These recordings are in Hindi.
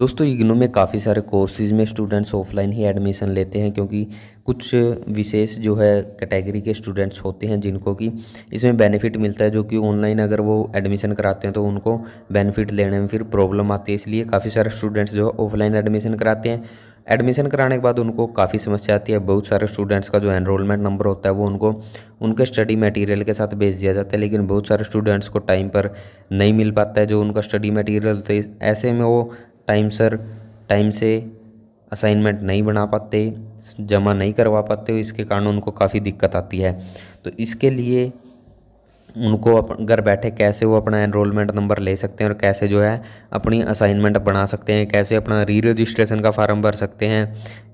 दोस्तों इग्नू में काफ़ी सारे कोर्सेज में स्टूडेंट्स ऑफलाइन ही एडमिशन लेते हैं क्योंकि कुछ विशेष जो है कैटेगरी के स्टूडेंट्स होते हैं जिनको कि इसमें बेनिफिट मिलता है जो कि ऑनलाइन अगर वो एडमिशन कराते हैं तो उनको बेनिफिट लेने में फिर प्रॉब्लम आती है इसलिए काफ़ी सारे स्टूडेंट्स जो है ऑफलाइन एडमिशन कराते हैं एडमिशन कराने के बाद उनको काफ़ी समस्या आती है बहुत सारे स्टूडेंट्स का जो एनरोलमेंट नंबर होता है वो उनको उनके स्टडी मटेरियल के साथ भेज दिया जाता है लेकिन बहुत सारे स्टूडेंट्स को टाइम पर नहीं मिल पाता है जो उनका स्टडी मटेरियल होता है ऐसे में वो टाइम सर टाइम से असाइनमेंट नहीं बना पाते जमा नहीं करवा पाते इसके कारण उनको काफ़ी दिक्कत आती है तो इसके लिए उनको घर बैठे कैसे वो अपना एनरोलमेंट नंबर ले सकते हैं और कैसे जो है अपनी असाइनमेंट बना सकते हैं कैसे अपना री रजिस्ट्रेशन का फार्म भर सकते हैं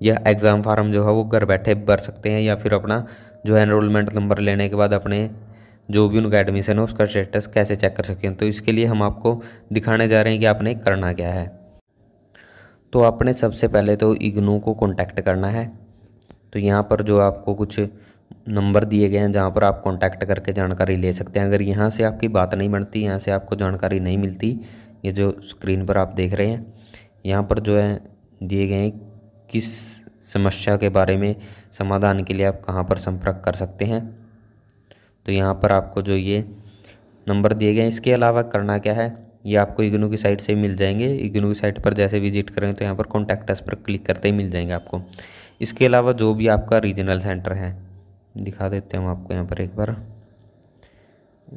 या एग्ज़ाम फार्म जो है वो घर बैठे भर सकते हैं या फिर अपना जो है एनरोलमेंट नंबर लेने के बाद अपने जो भी उनका एडमिशन है उसका स्टेटस कैसे चेक कर सकें तो इसके लिए हम आपको दिखाने जा रहे हैं कि आपने करना क्या है तो आपने सबसे पहले तो इग्नू को कॉन्टैक्ट करना है तो यहाँ पर जो आपको कुछ नंबर दिए गए हैं जहाँ पर आप कॉन्टैक्ट करके जानकारी ले सकते हैं अगर यहाँ से आपकी बात नहीं बनती यहाँ से आपको जानकारी नहीं मिलती ये जो स्क्रीन पर आप देख रहे हैं यहाँ पर जो है दिए गए किस समस्या के बारे में समाधान के लिए आप कहाँ पर संपर्क कर सकते हैं तो यहाँ पर आपको जो ये नंबर दिए गए हैं इसके अलावा करना क्या है ये आपको इग्नू की साइट से मिल जाएंगे इग्नू की साइट पर जैसे विजिट करेंगे तो यहाँ पर कॉन्टैक्ट अस पर क्लिक करते ही मिल जाएंगे आपको इसके अलावा जो भी आपका रीजनल सेंटर है दिखा देते हैं हम आपको यहाँ पर एक बार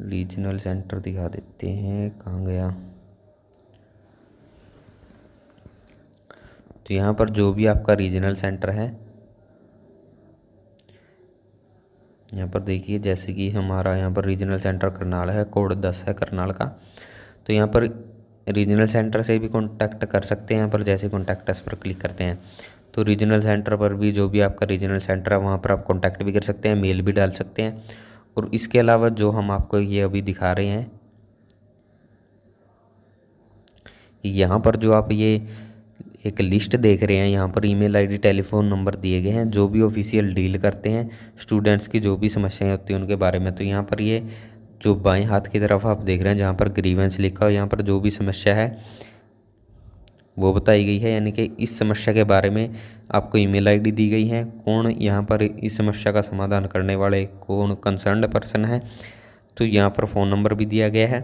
रीजनल सेंटर दिखा देते हैं कहाँ गया तो यहाँ पर जो भी आपका रीजनल सेंटर है यहाँ पर देखिए जैसे कि हमारा यहाँ पर रीजनल सेंटर करनाल है कोड दस है करनाल का तो यहाँ पर रीजनल सेंटर से भी कॉन्टैक्ट कर सकते हैं यहाँ पर जैसे कॉन्टैक्ट पर क्लिक करते हैं तो रीजनल सेंटर पर भी जो भी आपका रीजनल सेंटर है वहाँ पर आप कॉन्टैक्ट भी कर सकते हैं मेल भी डाल सकते हैं और इसके अलावा जो हम आपको ये अभी दिखा रहे हैं यहाँ पर जो आप ये एक लिस्ट देख रहे हैं यहाँ पर ईमेल आईडी टेलीफोन नंबर दिए गए हैं जो भी ऑफिशियल डील करते हैं स्टूडेंट्स की जो भी समस्याएं होती हैं उनके बारे में तो यहाँ पर ये जो बाएं हाथ की तरफ आप देख रहे हैं जहाँ पर ग्रीवेंस लिखा हो यहाँ पर जो भी समस्या है वो बताई गई है यानी कि इस समस्या के बारे में आपको ईमेल आईडी दी गई है कौन यहाँ पर इस समस्या का समाधान करने वाले कौन कंसर्न पर्सन है तो यहाँ पर फ़ोन नंबर भी दिया गया है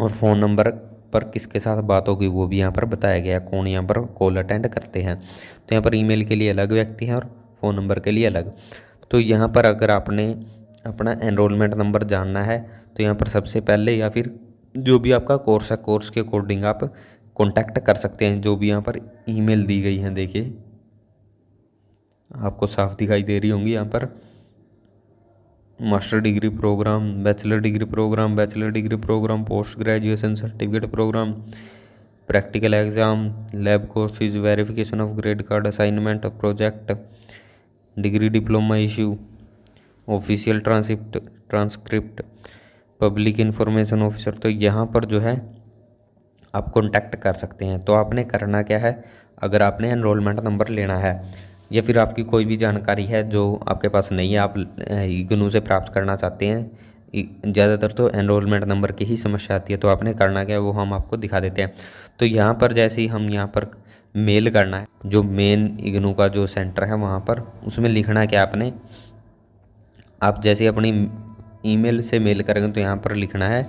और फ़ोन नंबर पर किसके साथ बात होगी वो भी यहाँ पर बताया गया है कौन यहाँ पर कॉल अटेंड करते हैं तो यहाँ पर ईमेल के लिए अलग व्यक्ति हैं और फ़ोन नंबर के लिए अलग तो यहाँ पर अगर आपने अपना एनरोलमेंट नंबर जानना है तो यहाँ पर सबसे पहले या फिर जो भी आपका कोर्स है कोर्स के अकॉर्डिंग आप कॉन्टैक्ट कर सकते हैं जो भी यहाँ पर ईमेल दी गई है देखिए आपको साफ दिखाई दे रही होंगी यहाँ पर master degree program bachelor degree program bachelor degree program post graduation certificate program practical exam lab courses verification of grade card assignment project degree diploma issue official transcript transcript public information officer तो यहाँ पर जो है आप कॉन्टैक्ट कर सकते हैं तो आपने करना क्या है अगर आपने एनरोलमेंट नंबर लेना है या फिर आपकी कोई भी जानकारी है जो आपके पास नहीं है आप इग्नू से प्राप्त करना चाहते हैं ज़्यादातर तो एनरोलमेंट नंबर की ही समस्या आती है तो आपने करना क्या है वो हम आपको दिखा देते हैं तो यहाँ पर जैसे ही हम यहाँ पर मेल करना है जो मेन इग्नू का जो सेंटर है वहाँ पर उसमें लिखना क्या आपने आप जैसे अपनी ईमेल से मेल करेंगे तो यहाँ पर लिखना है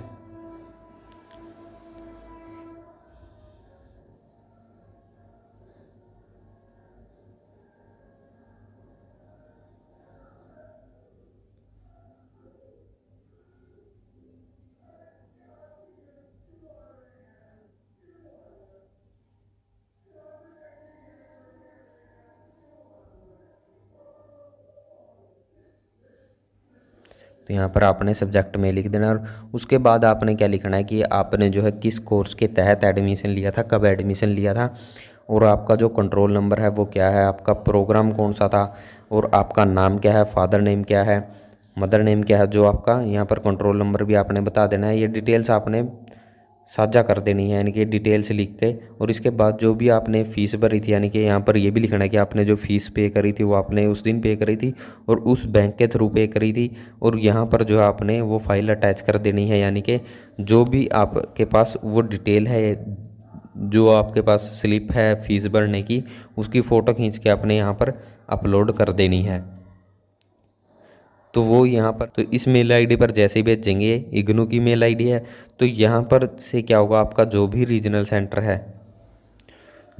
तो यहाँ पर आपने सब्जेक्ट में लिख देना और उसके बाद आपने क्या लिखना है कि आपने जो है किस कोर्स के तहत एडमिशन लिया था कब एडमिशन लिया था और आपका जो कंट्रोल नंबर है वो क्या है आपका प्रोग्राम कौन सा था और आपका नाम क्या है फादर नेम क्या है मदर नेम क्या है जो आपका यहाँ पर कंट्रोल नंबर भी आपने बता देना है ये डिटेल्स आपने साझा कर देनी है यानी कि डिटेल्स लिख के और इसके बाद जो भी आपने फ़ीस भरी थी यानी कि यहाँ पर ये भी लिखना है कि आपने जो फ़ीस पे करी थी वो आपने उस दिन पे करी थी और उस बैंक के थ्रू पे करी थी और यहाँ पर जो आपने वो फाइल अटैच कर देनी है यानी कि जो भी आपके पास वो डिटेल है जो आपके पास स्लिप है फ़ीस भरने की उसकी फ़ोटो खींच के आपने यहाँ पर अपलोड कर देनी है तो वो यहाँ पर तो इस मेल आईडी पर जैसे ही भेजेंगे इग्नू की मेल आईडी है तो यहाँ पर से क्या होगा आपका जो भी रीजनल सेंटर है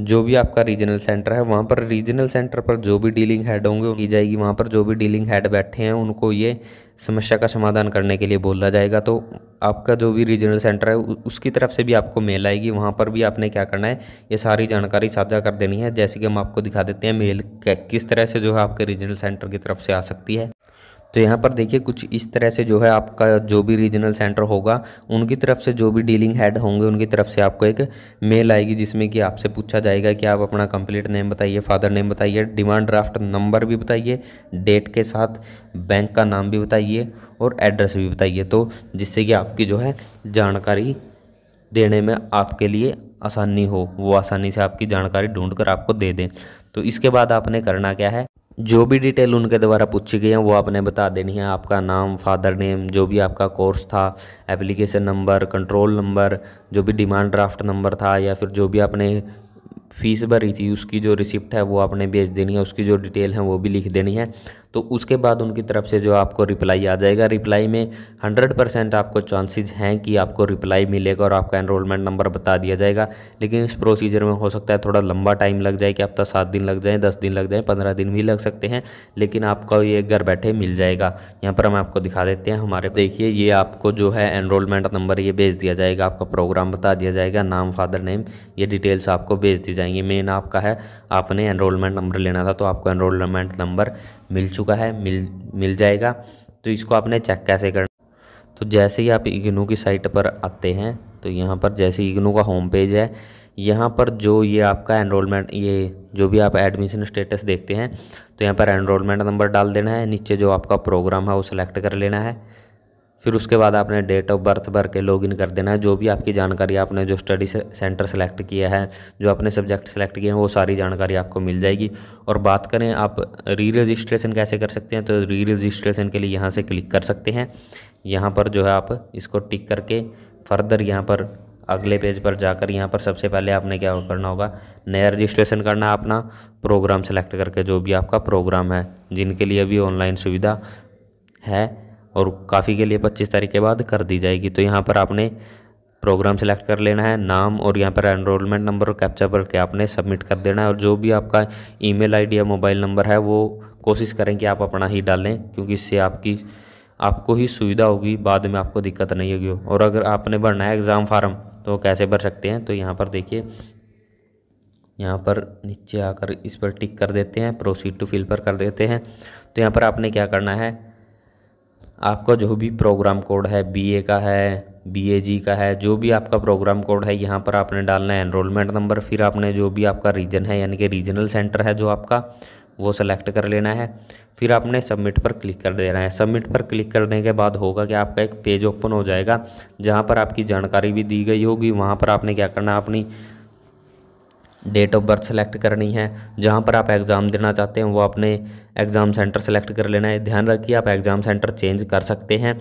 जो भी आपका रीजनल सेंटर है वहाँ पर रीजनल सेंटर पर जो भी डीलिंग हेड होंगे की जाएगी वहाँ पर जो भी डीलिंग हेड बैठे हैं उनको ये समस्या का समाधान करने के लिए बोला जाएगा तो आपका जो भी रीजनल सेंटर है उसकी तरफ से भी आपको मेल आएगी वहाँ पर भी आपने क्या करना है ये सारी जानकारी साझा कर देनी है जैसे कि हम आपको दिखा देते हैं मेल किस तरह से जो है आपके रीजनल सेंटर की तरफ से आ सकती है तो यहाँ पर देखिए कुछ इस तरह से जो है आपका जो भी रीजनल सेंटर होगा उनकी तरफ से जो भी डीलिंग हेड होंगे उनकी तरफ से आपको एक मेल आएगी जिसमें कि आपसे पूछा जाएगा कि आप अपना कंप्लीट नेम बताइए फादर नेम बताइए डिमांड ड्राफ्ट नंबर भी बताइए डेट के साथ बैंक का नाम भी बताइए और एड्रेस भी बताइए तो जिससे कि आपकी जो है जानकारी देने में आपके लिए आसानी हो वो आसानी से आपकी जानकारी ढूंढ कर आपको दे दें तो इसके बाद आपने करना क्या है जो भी डिटेल उनके द्वारा पूछी गई है वो आपने बता देनी है आपका नाम फादर नेम जो भी आपका कोर्स था एप्लीकेशन नंबर कंट्रोल नंबर जो भी डिमांड ड्राफ्ट नंबर था या फिर जो भी आपने फ़ीस भरी थी उसकी जो रिसिप्ट है वो आपने भेज देनी है उसकी जो डिटेल है वो भी लिख देनी है तो उसके बाद उनकी तरफ से जो आपको रिप्लाई आ जाएगा रिप्लाई में हंड्रेड परसेंट आपको चांसेज हैं कि आपको रिप्लाई मिलेगा और आपका एनरोलमेंट नंबर बता दिया जाएगा लेकिन इस प्रोसीजर में हो सकता है थोड़ा लंबा टाइम लग जाए कि आप सात दिन लग जाए दस दिन लग जाए पंद्रह दिन भी लग सकते हैं लेकिन आपका ये घर बैठे मिल जाएगा यहाँ पर हम आपको दिखा देते हैं हमारे देखिए ये आपको जो है एनरोलमेंट नंबर ये भेज दिया जाएगा आपका प्रोग्राम बता दिया जाएगा नाम फादर नेम ये डिटेल्स आपको भेज दी जाएंगी मेन आपका है आपने एनरोलमेंट नंबर लेना था तो आपको एनरोलमेंट नंबर मिल चुका है मिल मिल जाएगा तो इसको आपने चेक कैसे करना तो जैसे ही आप इग्नू की साइट पर आते हैं तो यहाँ पर जैसे इग्नू का होम पेज है यहाँ पर जो ये आपका एनरोलमेंट ये जो भी आप एडमिशन स्टेटस देखते हैं तो यहाँ पर एनरोलमेंट नंबर डाल देना है नीचे जो आपका प्रोग्राम है वो सिलेक्ट कर लेना है फिर उसके बाद आपने डेट ऑफ बर्थ भर के लॉगिन कर देना है जो भी आपकी जानकारी आपने जो स्टडी सेंटर सेलेक्ट किया है जो अपने सब्जेक्ट सेलेक्ट किए हैं वो सारी जानकारी आपको मिल जाएगी और बात करें आप री रजिस्ट्रेशन कैसे कर सकते हैं तो री रजिस्ट्रेशन के लिए यहाँ से क्लिक कर सकते हैं यहाँ पर जो है आप इसको टिक करके फर्दर यहाँ पर अगले पेज पर जाकर यहाँ पर सबसे पहले आपने क्या करना होगा नया रजिस्ट्रेशन करना है अपना प्रोग्राम सेलेक्ट करके जो भी आपका प्रोग्राम है जिनके लिए भी ऑनलाइन सुविधा है और काफ़ी के लिए पच्चीस तारीख के बाद कर दी जाएगी तो यहाँ पर आपने प्रोग्राम सेलेक्ट कर लेना है नाम और यहाँ पर एनरोलमेंट नंबर और कैप्चा करके के आपने सबमिट कर देना है और जो भी आपका ईमेल आईडी या मोबाइल नंबर है वो कोशिश करें कि आप अपना ही डालें क्योंकि इससे आपकी आपको ही सुविधा होगी बाद में आपको दिक्कत नहीं होगी और अगर आपने भरना है एग्ज़ाम फार्म तो कैसे भर सकते हैं तो यहाँ पर देखिए यहाँ पर नीचे आकर इस पर टिक कर देते हैं प्रोसीड टू फिल पर कर देते हैं तो यहाँ पर आपने क्या करना है आपका जो भी प्रोग्राम कोड है बीए का है बीएजी का है जो भी आपका प्रोग्राम कोड है यहाँ पर आपने डालना है एनरोलमेंट नंबर फिर आपने जो भी आपका रीजन है यानी कि रीजनल सेंटर है जो आपका वो सेलेक्ट कर लेना है फिर आपने सबमिट पर क्लिक कर देना है सबमिट पर क्लिक करने के बाद होगा कि आपका एक पेज ओपन हो जाएगा जहाँ पर आपकी जानकारी भी दी गई होगी वहाँ पर आपने क्या करना अपनी डेट ऑफ बर्थ सेलेक्ट करनी है जहाँ पर आप एग्ज़ाम देना चाहते हैं वो अपने एग्ज़ाम सेंटर सेलेक्ट कर लेना है ध्यान रखिए आप एग्ज़ाम सेंटर चेंज कर सकते हैं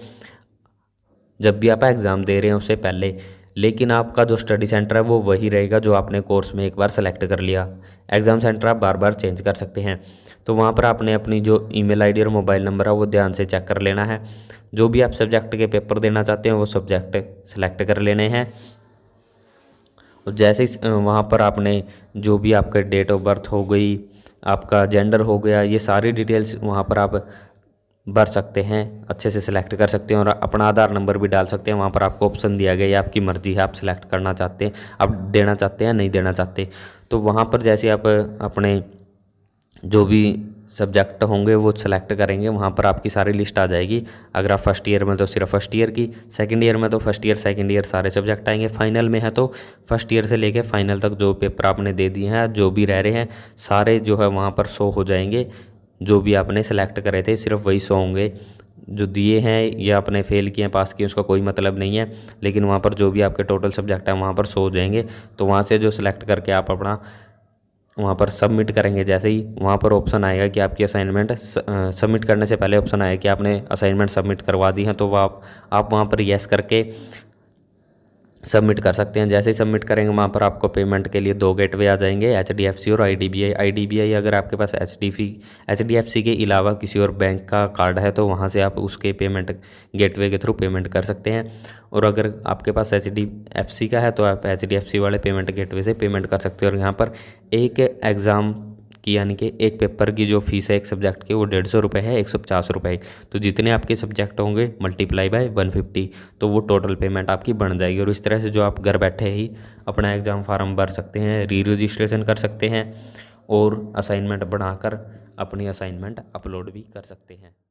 जब भी आप एग्ज़ाम दे रहे हैं उससे पहले लेकिन आपका जो स्टडी सेंटर है वो वही रहेगा जो आपने कोर्स में एक बार सेलेक्ट कर लिया एग्ज़ाम सेंटर आप बार बार चेंज कर सकते हैं तो वहाँ पर आपने अपनी जो ईमेल आईडी और मोबाइल नंबर है वो ध्यान से चेक कर लेना है जो भी आप सब्जेक्ट के पेपर देना चाहते हैं वो सब्जेक्ट सेलेक्ट कर लेने हैं तो जैसे ही वहाँ पर आपने जो भी आपका डेट ऑफ बर्थ हो गई आपका जेंडर हो गया ये सारी डिटेल्स वहाँ पर आप भर सकते हैं अच्छे से सिलेक्ट कर सकते हैं और अपना आधार नंबर भी डाल सकते हैं वहाँ पर आपको ऑप्शन दिया गया है आपकी मर्ज़ी है आप सिलेक्ट करना चाहते हैं आप देना चाहते हैं नहीं देना चाहते तो वहाँ पर जैसे आप अपने जो भी सब्जेक्ट होंगे वो सिलेक्ट करेंगे वहाँ पर आपकी सारी लिस्ट आ जाएगी अगर आप फर्स्ट ईयर में तो सिर्फ फर्स्ट ईयर की सेकंड ईयर में तो फर्स्ट ईयर सेकंड ईयर सारे सब्जेक्ट आएंगे फाइनल में है तो फर्स्ट ईयर से लेके फाइनल तक जो पेपर आपने दे दिए हैं जो भी रह रहे हैं सारे जो है वहाँ पर शो हो जाएंगे जो भी आपने सेलेक्ट करे थे सिर्फ वही शो होंगे जो दिए हैं या आपने फेल किए हैं पास किए उसका कोई मतलब नहीं है लेकिन वहाँ पर जो भी आपके टोटल सब्जेक्ट हैं वहाँ पर शो हो जाएंगे तो वहाँ से जो सिलेक्ट करके आप अपना वहाँ पर सबमिट करेंगे जैसे ही वहाँ पर ऑप्शन आएगा कि आपकी असाइनमेंट सबमिट करने से पहले ऑप्शन आएगा कि आपने असाइनमेंट सबमिट करवा दी है तो वह आप, आप वहाँ पर येस करके सबमिट कर सकते हैं जैसे ही सबमिट करेंगे वहाँ पर आपको पेमेंट के लिए दो गेटवे आ जाएंगे एच डी एफ सी और I D B I I D B I अगर आपके पास H D F H D F C के अलावा किसी और बैंक का कार्ड है तो वहाँ से आप उसके पेमेंट गेटवे के थ्रू पेमेंट कर सकते हैं और अगर आपके पास एच डी एफ सी का है तो आप एच डी एफ सी वाले पेमेंट गेटवे से पेमेंट कर सकते हो और यहाँ पर एक एग्ज़ाम कि यानी कि एक पेपर की जो फीस है एक सब्जेक्ट की वो डेढ़ सौ रुपये है एक सौ पचास रुपये तो जितने आपके सब्जेक्ट होंगे मल्टीप्लाई बाय वन फिफ्टी तो वो टोटल पेमेंट आपकी बन जाएगी और इस तरह से जो आप घर बैठे ही अपना एग्ज़ाम फार्म भर सकते हैं री रजिस्ट्रेशन कर सकते हैं और असाइनमेंट बढ़ाकर अपनी असाइनमेंट अपलोड भी कर सकते हैं